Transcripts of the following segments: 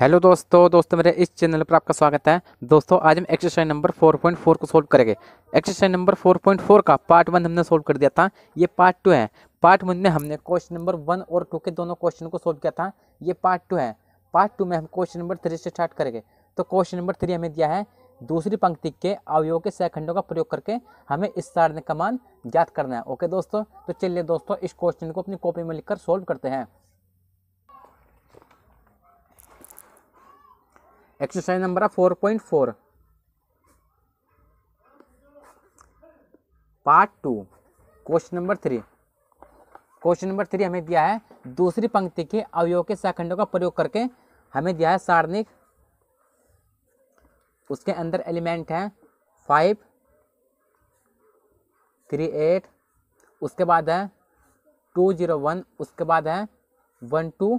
hello दोस्तों दोस्तों मेरे इस चैनल पर आपका स्वागत है दोस्तों आज हम एक्सरसाइज नंबर 4.4 को सोल्व करेंगे एक्सरसाइज नंबर 4.4 का पार्ट वन हमने सोल्व कर दिया था ये पार्ट टू है पार्ट वन में हमने क्वेश्चन नंबर वन और टू के दोनों क्वेश्चन को सोल्व किया था ये पार्ट टू है पार्ट टू में हम क्वेश्चन नंबर थ्री से स्टार्ट करेंगे तो क्वेश्चन नंबर थ्री हमें दिया है दूसरी पंक्ति के अवयव के सहखंडों का प्रयोग करके हमें इस सारणी का मान ज्ञात करना है ओके दोस्तों तो चलिए दोस्तों इस क्वेश्चन को अपनी कॉपी में लिखकर सोल्व करते हैं एक्सरसाइज नंबर है four point four part two question number three question number three हमें दिया है दूसरी पंक्ति के अवयव के शाखंडों का प्रयोग करके हमें दिया है सारणिक उसके अंदर एलिमेंट है फाइव थ्री एट उसके बाद है टू जीरो वन उसके बाद है वन टू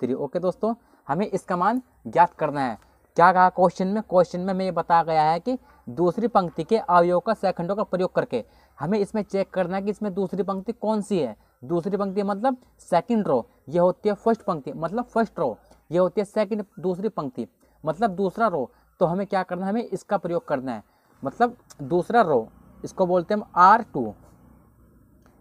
थ्री ओके दोस्तों हमें इसका मान ज्ञात करना है क्या कहा क्वेश्चन में क्वेश्चन में हमें ये बताया गया है कि दूसरी पंक्ति के अवयव का सेकंडों का प्रयोग करके हमें इसमें चेक करना है कि इसमें दूसरी पंक्ति कौन सी है दूसरी पंक्ति मतलब सेकंड रो ये होती है फर्स्ट पंक्ति मतलब फर्स्ट रो ये होती है सेकंड दूसरी पंक्ति मतलब दूसरा रो तो हमें क्या करना है हमें इसका प्रयोग करना है मतलब दूसरा रो इसको बोलते हैं हम आर टू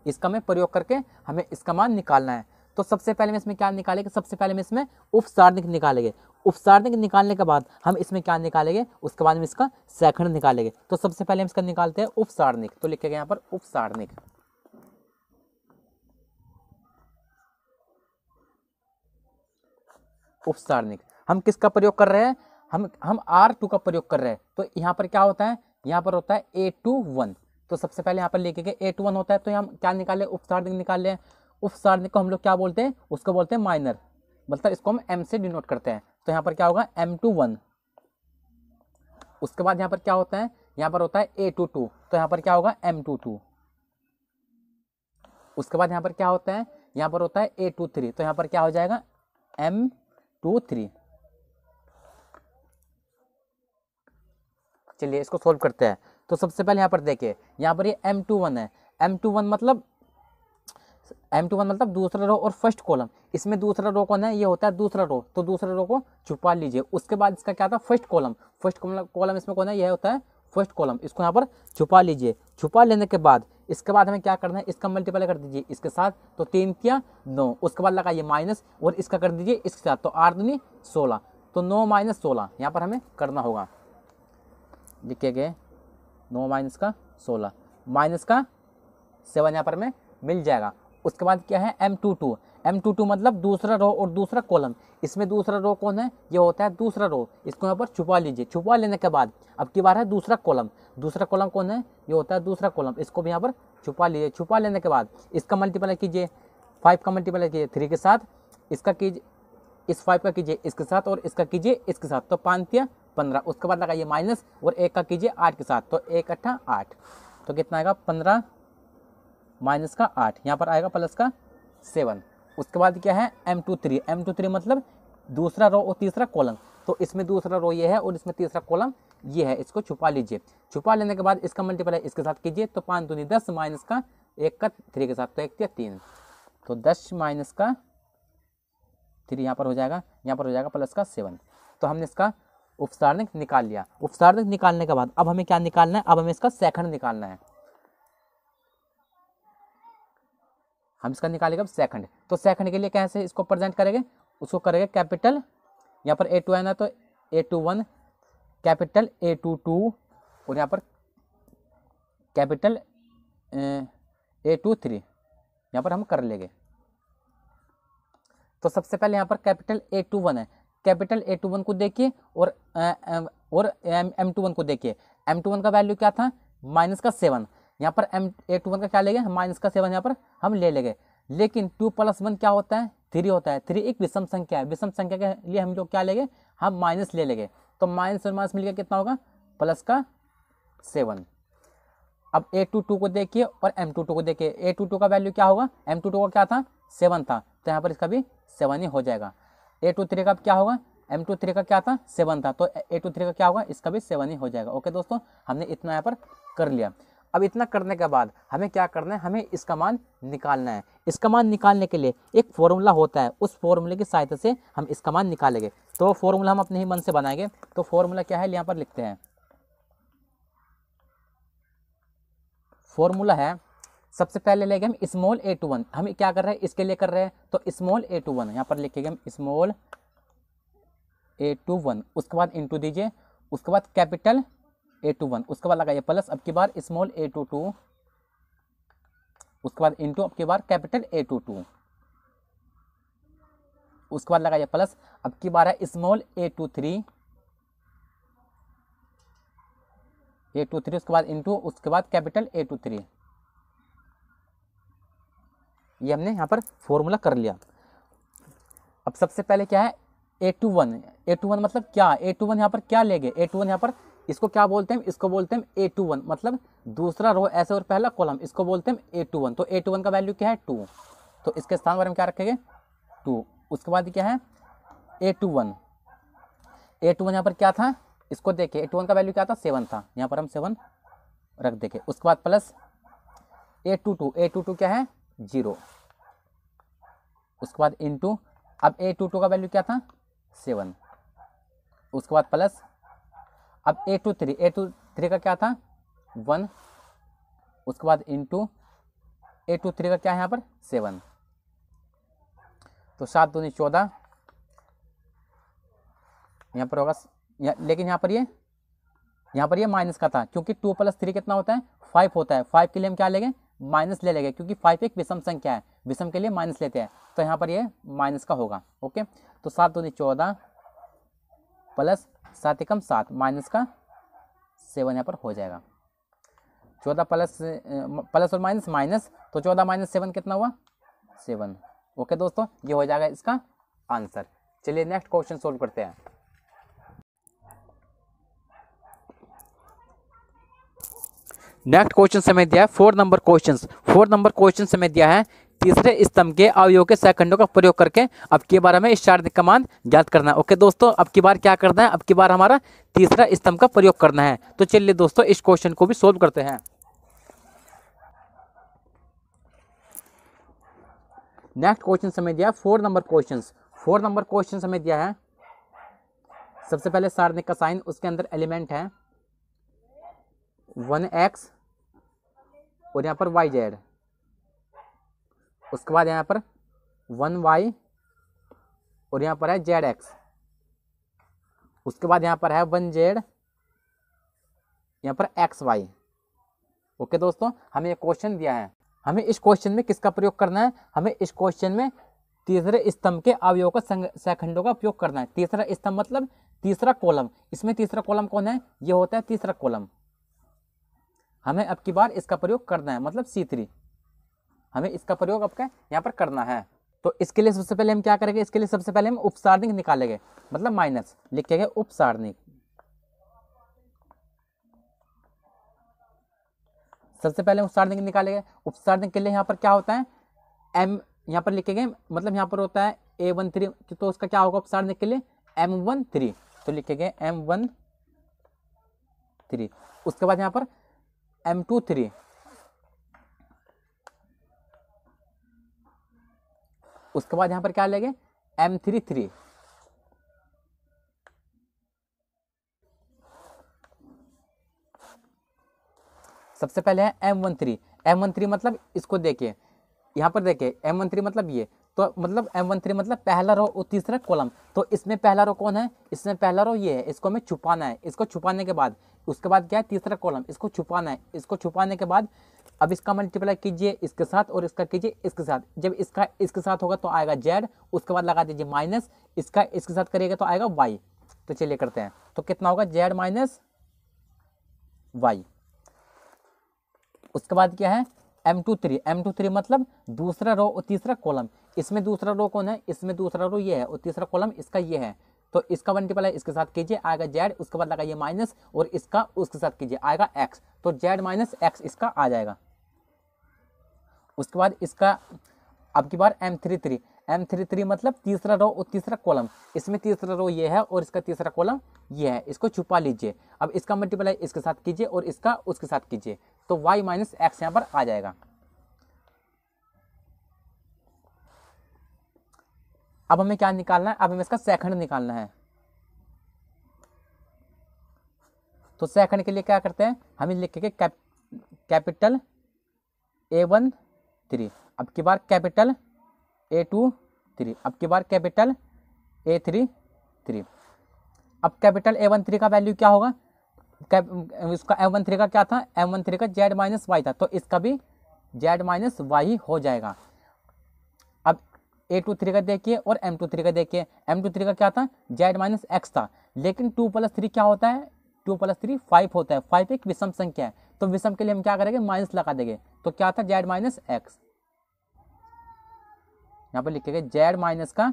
इसका हमें प्रयोग करके हमें इसका मान निकालना है तो सबसे पहले इसमें क्या निकालेंगे सबसे पहले हम इसमें उपसार्निक निकालेंगे उपसार्निक निकालने के बाद हम इसमें क्या निकालेंगे उसके बाद हम इसका सैखंड निकालेंगे तो सबसे पहले हम इसका निकालते हैं उपसार्निक तो लिखेगा यहाँ पर उपसार्निक उपसार्निक हम किसका प्रयोग कर रहे हैं हम हम आर टू का प्रयोग कर रहे हैं तो यहाँ पर क्या होता है यहाँ पर होता है ए टू वन तो सबसे पहले यहाँ पर लिखे ए टू वन होता है तो हम क्या निकाले उपसार्निक निकाल लें उस सारणी को हम लोग क्या बोलते हैं उसको बोलते हैं माइनर मतलब इसको हम एम से डिनोट करते हैं तो यहाँ पर क्या होगा एम टू वन उसके बाद यहाँ पर क्या होता है यहाँ पर होता है ए टू टू तो यहाँ पर क्या होगा एम टू टू उसके बाद यहाँ पर क्या होता है यहाँ पर होता है ए टू थ्री तो यहाँ पर क्या हो जाएगा एम टू थ्री चलिए इसको सोल्व करते हैं तो सबसे पहले यहाँ पर देखिए यहाँ पर ये एम टू वन है एम टू वन मतलब एम टू वन मतलब दूसरा रो और फर्स्ट कॉलम इसमें दूसरा रो कौन है ये होता है दूसरा रो तो दूसरा रो को छुपा लीजिए उसके बाद इसका क्या था फर्स्ट कॉलम फर्स्ट कॉलम इसमें कौन है यह होता है फर्स्ट कॉलम इसको यहाँ पर छुपा लीजिए छुपा लेने के बाद इसके बाद हमें क्या करना है इसका मल्टीप्लाई कर दीजिए इसके साथ तो तीन किया नौ उसके बाद लगाइए माइनस और इसका कर दीजिए इसके साथ तो आठ दूनी सोलह तो नौ माइनस सोलह यहाँ पर हमें करना होगा लिखे गए नौ माइनस का सोलह माइनस का सेवन यहाँ पर हमें मिल जाएगा उसके बाद क्या है M two two M two two मतलब दूसरा रो और दूसरा कॉलम इसमें दूसरा रो कौन है ये होता है दूसरा रो इसको यहाँ पर छुपा लीजिए छुपा लेने के बाद अब की बार है दूसरा कॉलम दूसरा कॉलम कौन है ये होता है दूसरा कॉलम इसको भी यहाँ पर छुपा लीजिए छुपा लेने के बाद इसका मल्टीप्लाई कीजिए फाइव का मल्टीप्लाई कीजिए थ्री के साथ इसका कीजिए इस फाइव का कीजिए इसके साथ और इसका कीजिए इसके साथ तो पाँच या पंद्रह उसके बाद लगाइए माइनस और एक का कीजिए आठ के साथ तो एक अट्ठा आठ तो कितना आएगा पंद्रह माइनस का आठ यहाँ पर आएगा प्लस का सेवन उसके बाद क्या है M two three M two three मतलब दूसरा रो और तीसरा कॉलम तो इसमें दूसरा रो ये है और इसमें तीसरा कॉलम ये है इसको छुपा लीजिए छुपा लेने के बाद इसका मल्टीप्लाई इसके साथ कीजिए तो पाँच दूनी दस माइनस का एक का थ्री के साथ तो एक तीन तो दस माइनस का थ्री यहाँ पर हो जाएगा यहाँ पर हो जाएगा प्लस का सेवन तो हमने इसका उपसार्धक निकाल लिया उपसार्धक निकालने के बाद अब हमें क्या निकालना है अब हमें इसका सेकंड निकालना है हम इसका निकालेंगे अब सेकंड तो सेकंड के लिए कैसे इसको प्रेजेंट करेंगे उसको करेंगे कैपिटल यहाँ पर ए टू है ना तो A two one capital A two two और यहाँ पर कैपिटल ए टू थ्री यहाँ पर हम कर लेंगे तो सबसे पहले यहाँ पर कैपिटल ए टू वन है कैपिटल ए टू वन को देखिए और आ, और एम टू वन को देखिए एम टू वन का वैल्यू क्या था माइनस का सेवन यहाँ पर एम ए टू वन का क्या ले गए माइनस का सेवन यहाँ पर हम ले लेंगे लेकिन टू प्लस वन क्या होता है थ्री होता है थ्री एक विषम संख्या है विषम संख्या के लिए हम लोग क्या लेंगे हम माइनस ले लेंगे तो माइनस और माइनस मिलकर कितना होगा प्लस का सेवन अब ए टू टू को देखिए और एम टू टू को देखिए ए टू टू का वैल्यू क्या होगा एम टू टू का क्या था सेवन था तो यहाँ पर इसका भी सेवन ही हो जाएगा ए टू थ्री का क्या होगा एम टू थ्री का क्या था सेवन था तो ए टू थ्री का क्या होगा इसका भी सेवन ही हो जाएगा ओके दोस्तों हमने इतना यहाँ पर कर लिया अब इतना करने के बाद हमें क्या करना है हमें इसका मान निकालना है इसका मान निकालने के लिए एक फॉर्मूला होता है उस फॉर्मूले की सहायता से हम इसका मान निकालेंगे तो फॉर्मूला हम अपने ही मन से बनाएंगे तो फॉर्मूला क्या है यहाँ पर लिखते हैं फॉर्मूला है सबसे पहले लेंगे हम स्मॉल ए टू वन हम क्या कर रहे हैं इसके लिए कर रहे हैं तो स्मॉल ए टू वन यहाँ पर लिखेंगे हम स्मॉल ए टू वन उसके बाद इंटू दीजिए उसके बाद कैपिटल ए टू वन उसके बाद लगाइए प्लस अब की बार स्मॉल ए टू टू उसके बाद इंटू अब की बार कैपिटल ए टू टू उसके बाद लगाइए प्लस अब की बार है small A two three A two three उसके बाद इंटू उसके बाद कैपिटल ए टू थ्री ये हमने यहाँ पर फॉर्मूला कर लिया अब सबसे पहले क्या है A two one A two one मतलब क्या ए टू वन यहाँ पर क्या ले गए ए टू वन यहाँ पर इसको क्या बोलते हैं इसको बोलते हैं ए टू वन मतलब दूसरा रो ऐसे और पहला कॉलम इसको बोलते हैं ए टू वन तो ए टू वन का वैल्यू क्या है टू तो इसके स्थान पर हम क्या रखेंगे टू उसके बाद क्या है A two one A two one यहाँ पर क्या था इसको देखिए ए टू वन का वैल्यू क्या था सेवन था यहाँ पर हम सेवन रख देखे उसके बाद plus A two two A two two क्या है जीरो उसके बाद इन टू अब ए टू टू का वैल्यू क्या था सेवन उसके बाद प्लस अब A two three A two three का क्या था वन उसके बाद इंटू ए टू थ्री का क्या है यहाँ पर सेवन तो सात दूनी चौदह यहाँ पर होगा या, लेकिन यहाँ पर ये यह, यहाँ पर ये यह माइनस का था क्योंकि टू प्लस थ्री कितना होता है फाइव होता है फाइव के लिए हम क्या लेंगे माइनस ले लेंगे क्योंकि फाइव एक विषम संख्या है विषम के लिए माइनस लेते हैं तो यहाँ पर ये यह माइनस का होगा ओके तो सात दूनी चौदह प्लस सात एकम सात माइनस का सेवन यहाँ पर हो जाएगा चौदह प्लस प्लस और माइनस माइनस तो चौदह माइनस सेवन कितना हुआ सेवन ओके दोस्तों ये हो जाएगा इसका आंसर चलिए नेक्स्ट क्वेश्चन सोल्व करते हैं नेक्स्ट क्वेश्चन समय दिया है four number question four number question समय दिया है तीसरे स्तंभ के अवयव के सैकंडों का प्रयोग करके अब की बार हमें स्टार का मान ज्ञात करना है ओके दोस्तों अब की बार क्या करना है अब की बार हमारा तीसरा स्तंभ का प्रयोग करना है तो चलिए दोस्तों इस क्वेश्चन को भी सोल्व करते हैं नेक्स्ट क्वेश्चन हमें दिया four number question four number question हमें दिया है सबसे पहले सार्निक का साइन उसके अंदर एलिमेंट है वन एक्स और यहाँ पर वाई जेड उसके बाद यहाँ पर वन वाई और यहाँ पर है जेड एक्स उसके बाद यहाँ पर है वन जेड यहाँ पर एक्स वाई ओके दोस्तों हमें क्वेश्चन दिया है हमें इस क्वेश्चन में किसका प्रयोग करना है हमें इस क्वेश्चन में तीसरे स्तंभ के अवयव का सेखंडों का प्रयोग करना है तीसरा स्तंभ मतलब तीसरा कॉलम इसमें तीसरा कॉलम कौन है ये होता है तीसरा कॉलम हमें अब की बार इसका प्रयोग करना है मतलब सी थ्री हमें इसका प्रयोग आपके यहाँ पर करना है तो इसके लिए सबसे पहले हम क्या करेंगे इसके लिए सबसे पहले हम उपसारणिक निकालेंगे मतलब माइनस लिखे गए उपसारणिक सबसे पहले उपसारणिक निकालेंगे उपसारणिक के लिए यहाँ पर क्या होता है एम यहाँ पर लिखेंगे मतलब यहाँ पर होता है ए वन थ्री तो उसका क्या होगा उपसारणिक के लिए एम वन थ्री तो लिखेंगे एम वन थ्री उसके बाद यहाँ पर एम टू थ्री उसके बाद यहाँ पर क्या लेंगे एम थ्री थ्री सबसे पहले है M one three M one three मतलब इसको देखिए यहाँ पर देखिए एम वन थ्री मतलब ये तो मतलब एम वन थ्री मतलब पहला रो और तीसरा कॉलम तो इसमें पहला रो कौन है इसमें पहला रो ये है इसको हमें छुपाना है इसको छुपाने के बाद उसके बाद क्या है तीसरा कॉलम इसको छुपाना है इसको छुपाने के बाद अब इसका मल्टीप्लाई कीजिए इसके साथ और इसका कीजिए इसके साथ जब इसका इसके साथ होगा तो आएगा जेड उसके बाद लगा दीजिए माइनस इसका इसके साथ करिएगा तो आएगा वाई तो चलिए करते हैं तो कितना होगा जेड माइनस वाई उसके बाद क्या है M two three M two three मतलब दूसरा रो और तीसरा कॉलम इसमें दूसरा रो कौन है इसमें दूसरा रो ये है और तीसरा कॉलम इसका ये है तो इसका मल्टीप्लाई इसके साथ कीजिए आएगा जेड उसके बाद लगाइए माइनस और इसका उसके साथ कीजिए आएगा एक्स तो जेड माइनस एक्स इसका आ जाएगा उसके बाद इसका अब की बार M three three M three three मतलब तीसरा रो और तीसरा कॉलम इसमें तीसरा रो ये है और इसका तीसरा कॉलम ये है इसको छुपा लीजिए अब इसका मल्टीप्लाई इसके साथ कीजिए और इसका उसके साथ कीजिए तो वाई माइनस एक्स यहाँ पर आ जाएगा अब हमें क्या निकालना है अब हमें इसका सेकंड निकालना है तो सेकंड के लिए क्या करते हैं हमें लिख के कैपिटल ए वन थ्री अब की बार कैपिटल ए टू थ्री अब की बार कैपिटल ए थ्री थ्री अब कैपिटल ए वन थ्री का वैल्यू क्या होगा उसका एम वन थ्री का क्या था एम वन थ्री का जेड माइनस वाई था तो इसका भी जेड माइनस वाई हो जाएगा अब ए टू थ्री का देखिए और एम टू थ्री का देखिए एम टू थ्री का क्या था जेड माइनस एक्स था लेकिन टू प्लस थ्री क्या होता है टू प्लस थ्री फाइव होता है फाइव एक विषम संख्या है तो विषम के लिए हम क्या करेंगे माइनस लगा देंगे तो क्या था जेड माइनस एक्स यहाँ पर लिखेगा जेड माइनस का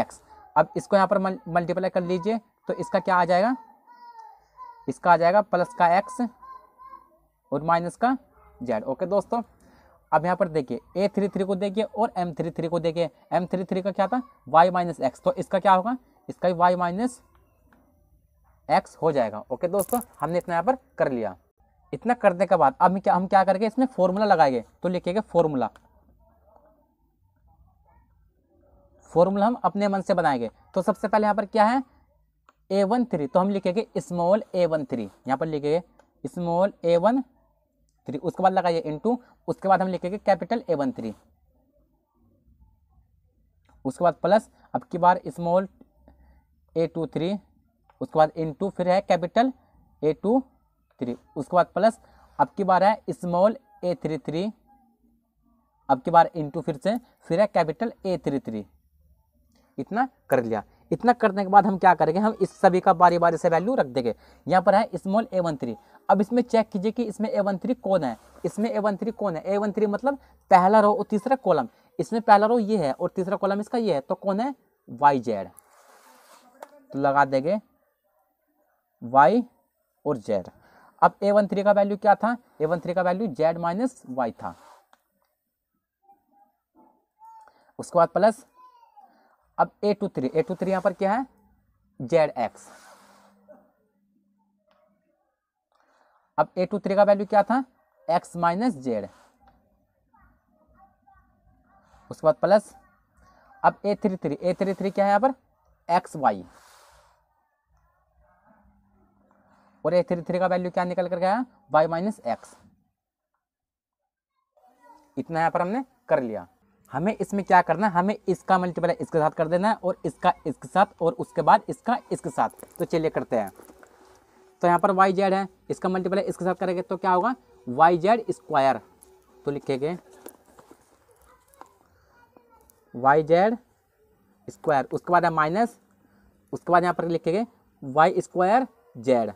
एक्स अब इसको यहाँ पर मल्टीप्लाई कर लीजिए तो इसका क्या आ जाएगा इसका आ जाएगा प्लस का एक्स और माइनस का जेड ओके दोस्तों अब यहाँ पर देखिए ए थ्री थ्री को देखिए और एम थ्री थ्री को देखिए एम थ्री थ्री का क्या था वाई माइनस एक्स तो इसका क्या होगा इसका वाई माइनस एक्स हो जाएगा ओके दोस्तों हमने इतना यहाँ पर कर लिया इतना करने के बाद अब क्या हम क्या करेंगे इसमें फॉर्मूला लगाएंगे तो लिखेंगे फॉर्मूला फॉर्मूला हम अपने मन से बनाएंगे तो सबसे पहले यहाँ पर क्या है ए वन थ्री तो हम लिखेंगे स्मॉल ए वन थ्री यहाँ पर लिखेंगे स्मॉल ए वन थ्री उसके बाद लगाइए टू उसके बाद हम लिखेंगे कैपिटल ए वन थ्री उसके बाद प्लस अब की बार स्मॉल ए टू थ्री उसके बाद इंटू फिर है कैपिटल ए टू थ्री उसके बाद प्लस अब की बार है स्मॉल ए थ्री थ्री अब की बार इंटू फिर से फिर है कैपिटल ए थ्री थ्री इतना कर लिया इतना करने के बाद हम क्या करेंगे हम इस सभी का बारी बारी से वैल्यू रख देंगे यहाँ पर है स्मॉल ए वन थ्री अब इसमें चेक कीजिए कि इसमें ए वन थ्री कौन है इसमें ए वन थ्री कौन है ए वन थ्री मतलब पहला रो और तीसरा कॉलम इसमें पहला रो ये है और तीसरा कॉलम इसका ये है तो कौन है वाई जेड तो लगा देंगे वाई और जेड अब ए वन थ्री का वैल्यू क्या था ए वन थ्री का वैल्यू जेड माइनस वाई था उसके बाद प्लस अब A two three A two three यहां पर क्या है जेड एक्स अब ए टू थ्री का वैल्यू क्या था एक्स माइनस जेड उसके बाद प्लस अब A three three A three three क्या है यहां पर एक्स वाई और ए थ्री थ्री का वैल्यू क्या निकल कर गया वाई माइनस एक्स इतना यहाँ पर हमने कर लिया हमें इसमें क्या करना है हमें इसका मल्टीपल इसके साथ कर देना है और इसका इसके साथ और उसके बाद इसका इसके साथ तो चलिए करते हैं तो यहाँ पर वाई जेड है इसका मल्टीपल इसके साथ करेंगे तो क्या होगा वाई जेड स्क्वायर तो लिखेंगे वाई जेड स्क्वायर उसके बाद है माइनस उसके बाद यहाँ पर लिखेंगे वाई स्क्वायर जेड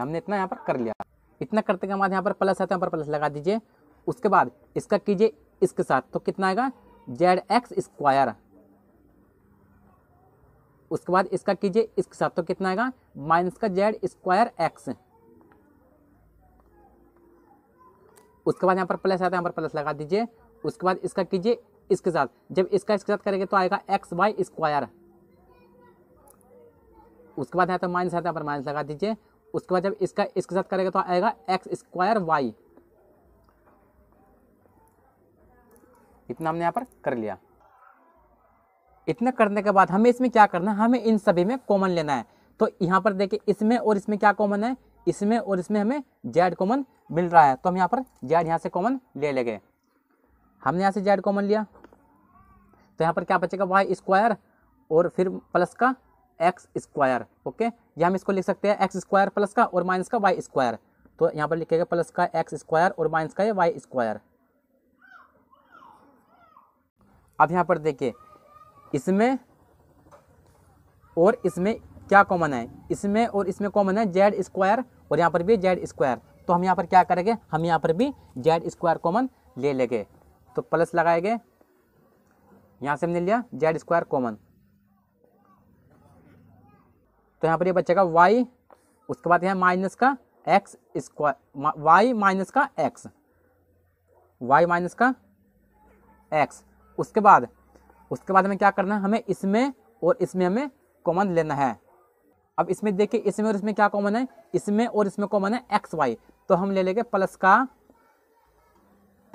हमने इतना यहाँ पर कर लिया इतना करते के बाद यहाँ पर प्लस है तो यहाँ पर प्लस लगा दीजिए उसके बाद इसका कीजिए इसके साथ तो कितना आएगा जेड एक्स स्क्वायर उसके बाद इसका कीजिए इसके साथ तो कितना आएगा माइनस का जेड स्क्वायर एक्स उसके बाद यहाँ पर प्लस है तो यहाँ पर प्लस लगा दीजिए उसके बाद इसका कीजिए इसके साथ जब इसका इसके साथ करेंगे तो आएगा एक्स वाई स्क्वायर उसके बाद यहाँ तो माइनस है तो यहाँ पर माइनस लगा दीजिए उसके बाद जब इसका इसके साथ करेगा तो आएगा एक्स स्क्वायर वाई इतना हमने यहाँ पर कर लिया इतना करने के बाद हमें इसमें क्या करना है हमें इन सभी में कॉमन लेना है तो यहाँ पर देखिए इसमें और इसमें क्या कॉमन है इसमें और इसमें हमें जेड कॉमन मिल रहा है तो हम यहाँ पर जेड यहाँ से कॉमन ले लेंगे हमने यहाँ से जेड कॉमन लिया तो यहाँ पर क्या बचेगा वाई स्क्वायर और फिर प्लस का एक्स स्क्वायर ओके या हम इसको लिख सकते हैं एक्स स्क्वायर प्लस का और माइनस का वाई स्क्वायर तो यहाँ पर लिखेगा प्लस का एक्स स्क्वायर और माइनस का ये वाई स्क्वायर अब यहाँ पर देखिए इसमें और इसमें क्या कॉमन है इसमें और इसमें कॉमन है जेड स्क्वायर और यहाँ पर भी जेड स्क्वायर तो हम यहाँ पर क्या करेंगे हम यहाँ पर भी जेड स्क्वायर कॉमन ले लेंगे तो प्लस लगाएंगे यहाँ से हमने लिया जेड स्क्वायर कॉमन तो यहाँ पर ये बचेगा वाई उसके बाद यहाँ माइनस का एक्स स्क्वायर वाई माइनस का एक्स वाई माइनस का एक्स उसके बाद उसके बाद हमें क्या करना है हमें इसमें और इसमें हमें कॉमन लेना है अब इसमें देखिए इसमें और इसमें क्या कॉमन है इसमें और इसमें कॉमन है एक्स वाई तो हम ले लेंगे प्लस का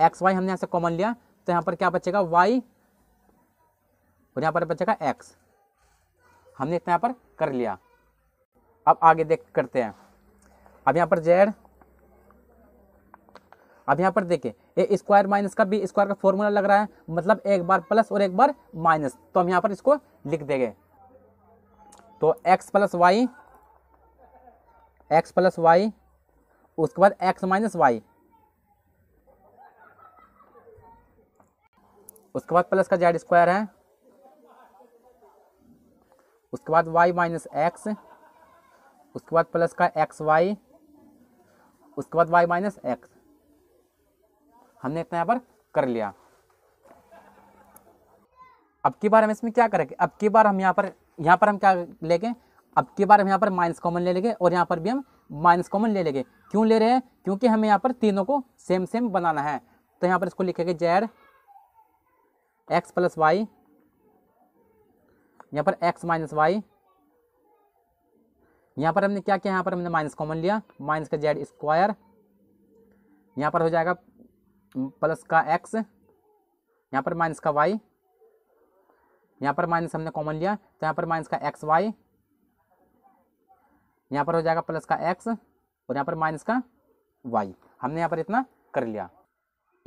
एक्स वाई हमने यहाँ से कॉमन लिया तो यहाँ पर क्या बचेगा वाई और यहाँ पर बचेगा एक्स हमने इतना यहाँ पर कर लिया अब आगे देख करते हैं अब यहाँ पर जेड अब यहाँ पर देखें ए स्क्वायर माइनस का बी स्क्वायर का फॉर्मूला लग रहा है मतलब एक बार प्लस और एक बार माइनस तो हम यहाँ पर इसको लिख देंगे तो X plus Y X plus Y उसके बाद एक्स माइनस वाई उसके बाद प्लस का जेड स्क्वायर है उसके बाद वाई माइनस एक्स उसके बाद प्लस का एक्स वाई उसके बाद वाई माइनस एक्स हमने इतना यहाँ पर कर लिया अब की बार हम इसमें क्या करेंगे अब की बार हम यहाँ पर यहाँ पर हम क्या लेंगे अब की बार हम यहाँ पर माइनस कॉमन ले लेंगे और यहाँ पर भी हम माइनस कॉमन ले लेंगे क्यों ले रहे हैं क्योंकि हमें यहाँ पर तीनों को सेम सेम बनाना है तो यहाँ पर इसको लिखेंगे जेड एक्स प्लस वाई यहाँ पर एक्स माइनस वाई यहाँ पर हमने क्या किया यहाँ पर हमने माइनस कॉमन लिया माइनस का जेड स्क्वायर यहाँ पर हो जाएगा प्लस का एक्स यहाँ पर माइनस का वाई यहाँ पर माइनस हमने कॉमन लिया तो यहाँ पर माइनस का एक्स वाई यहाँ पर हो जाएगा प्लस का एक्स और यहाँ पर माइनस का वाई हमने यहाँ पर इतना कर लिया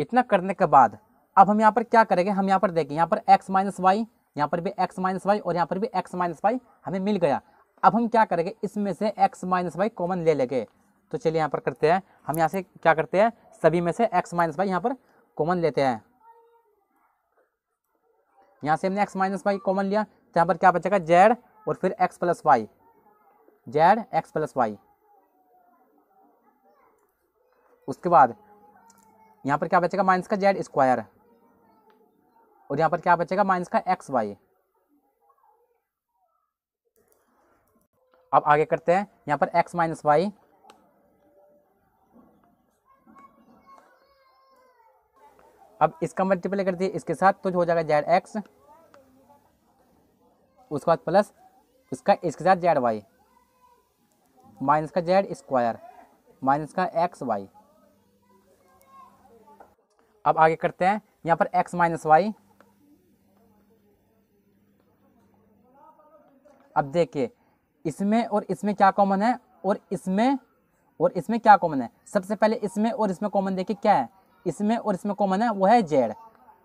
इतना करने के बाद अब हम यहाँ पर क्या करेंगे हम यहाँ पर देखें यहाँ पर एक्स माइनस वाई यहाँ पर भी एक्स माइनस वाई और यहाँ पर भी एक्स माइनस वाई हमें मिल गया अब हम क्या करेंगे इसमें से एक्स माइनस वाई कॉमन ले लेंगे तो चलिए यहाँ पर करते हैं हम यहाँ से क्या करते हैं सभी में से एक्स माइनस वाई यहाँ पर कॉमन लेते हैं यहाँ से हमने एक्स माइनस वाई कॉमन लिया तो यहाँ पर क्या बचेगा जेड और फिर X plus Y Z X plus Y उसके बाद यहाँ पर क्या बचेगा माइनस का जेड स्क्वायर और यहाँ पर क्या बचेगा माइनस का एक्स वाई अब आगे करते हैं यहाँ पर एक्स माइनस वाई अब इसका मल्टीप्लाई कर दिए इसके साथ तो हो जाएगा जेड एक्स उसके बाद प्लस इसका इसके साथ जेड वाई माइनस का जेड स्क्वायर माइनस का एक्स वाई अब आगे करते हैं यहाँ पर एक्स माइनस वाई अब देखिए इसमें और इसमें क्या कॉमन है और इसमें और इसमें क्या कॉमन है सबसे पहले इसमें और इसमें कॉमन देखिए क्या है इसमें और इसमें कॉमन है वो है जेड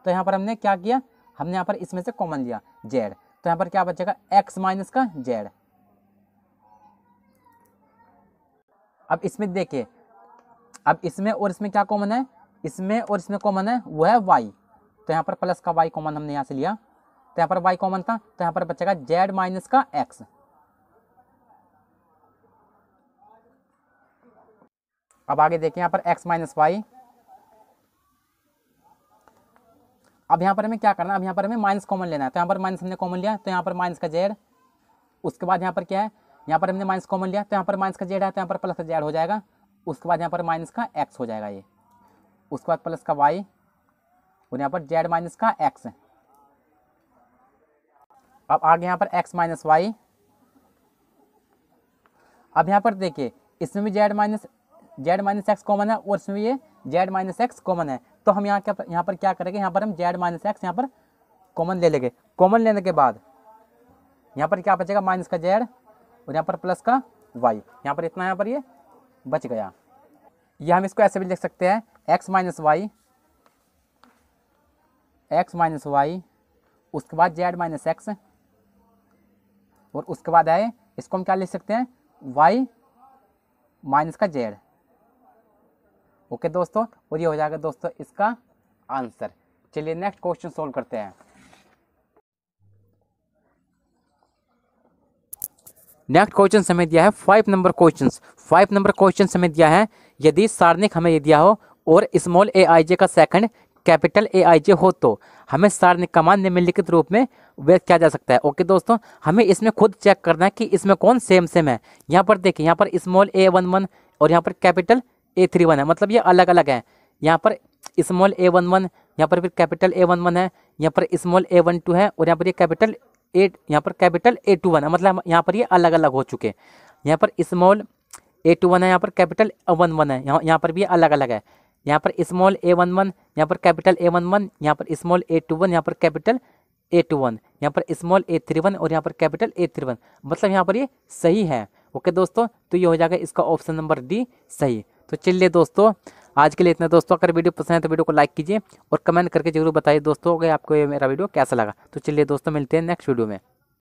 तो यहाँ पर हमने क्या किया हमने यहाँ पर इसमें से कॉमन लिया जेड तो यहाँ पर क्या बचेगा एक्स माइनस का जेड अब इसमें देखिए अब इसमें और इसमें क्या कॉमन है इसमें और इसमें कॉमन है वो है वाई तो यहाँ पर प्लस का वाई कॉमन हमने यहाँ से लिया तो यहाँ पर वाई कॉमन था तो यहाँ पर बचेगा जेड माइनस का एक्स अब आगे देखें यहाँ पर एक्स माइनस वाई अब यहाँ पर हमें क्या करना है अब यहाँ पर हमें माइनस कॉमन लेना है तो यहाँ पर माइनस हमने कॉमन लिया तो यहाँ पर माइनस का जेड उसके बाद यहाँ पर क्या है यहाँ पर हमने माइनस कॉमन लिया तो यहाँ पर माइनस का जेड है तो यहाँ पर प्लस का जेड हो जाएगा उसके बाद यहाँ पर माइनस का एक्स हो जाएगा ये उसके बाद प्लस का वाई और यहाँ पर जेड माइनस का एक्स अब आगे यहाँ पर एक्स माइनस वाई अब यहाँ पर देखिए इसमें भी Z minus Z minus X common है और इसमें ये जेड माइनस एक्स कॉमन है तो हम यहाँ क्या यहाँ पर क्या करेंगे यहाँ पर हम जेड माइनस एक्स यहाँ पर कॉमन ले लेंगे कॉमन लेने के बाद यहाँ पर क्या बचेगा माइनस का जेड और यहाँ पर प्लस का वाई यहाँ पर इतना यहाँ पर ये बच गया ये हम इसको ऐसे भी लिख सकते हैं X minus Y X minus Y उसके बाद जेड माइनस एक्स और उसके बाद आए इसको हम क्या लिख सकते हैं वाई माइनस का जेड ओके दोस्तों और ये हो जाएगा दोस्तों इसका आंसर चलिए नेक्स्ट क्वेश्चन सोल्व करते हैं नेक्स्ट क्वेश्चन हमें दिया है five number question five number question हमें दिया है यदि सार्निक हमें ये दिया हो और स्मॉल ए आई जे का सेकंड कैपिटल ए आई जे हो तो हमें सार्निक का मान निम्नलिखित रूप में व्यक्त किया जा सकता है ओके दोस्तों हमें इसमें खुद चेक करना है कि इसमें कौन सेम सेम है यहाँ पर देखिए यहाँ पर स्मॉल ए वन वन और यहाँ पर कैपिटल ए थ्री वन है मतलब ये अलग अलग है यहाँ पर स्मॉल ए वन वन यहाँ पर फिर कैपिटल ए वन वन है यहाँ पर स्मॉल ए वन टू है और यहाँ पर ये कैपिटल ए यहाँ पर कैपिटल ए टू वन है मतलब यहाँ पर ये अलग अलग हो चुके हैं यहाँ पर स्मॉल ए टू वन है यहाँ पर कैपिटल वन वन है यहाँ यहाँ पर भी अलग अलग है यहाँ पर स्मॉल ए वन वन यहाँ पर कैपिटल ए वन वन यहाँ पर स्मॉल ए टू वन यहाँ पर कैपिटल ए टू वन यहाँ पर स्मॉल ए थ्री वन और यहाँ पर कैपिटल ए थ्री वन मतलब यहाँ पर ये सही है ओके दोस्तों तो ये हो जाएगा इसका ऑप्शन नंबर डी सही तो चलिए दोस्तों आज के लिए इतना दोस्तों अगर वीडियो पसंद है तो वीडियो को लाइक कीजिए और कमेंट करके जरूर बताइए दोस्तों अगर आपको ये मेरा वीडियो कैसा लगा तो चलिए दोस्तों मिलते हैं नेक्स्ट वीडियो में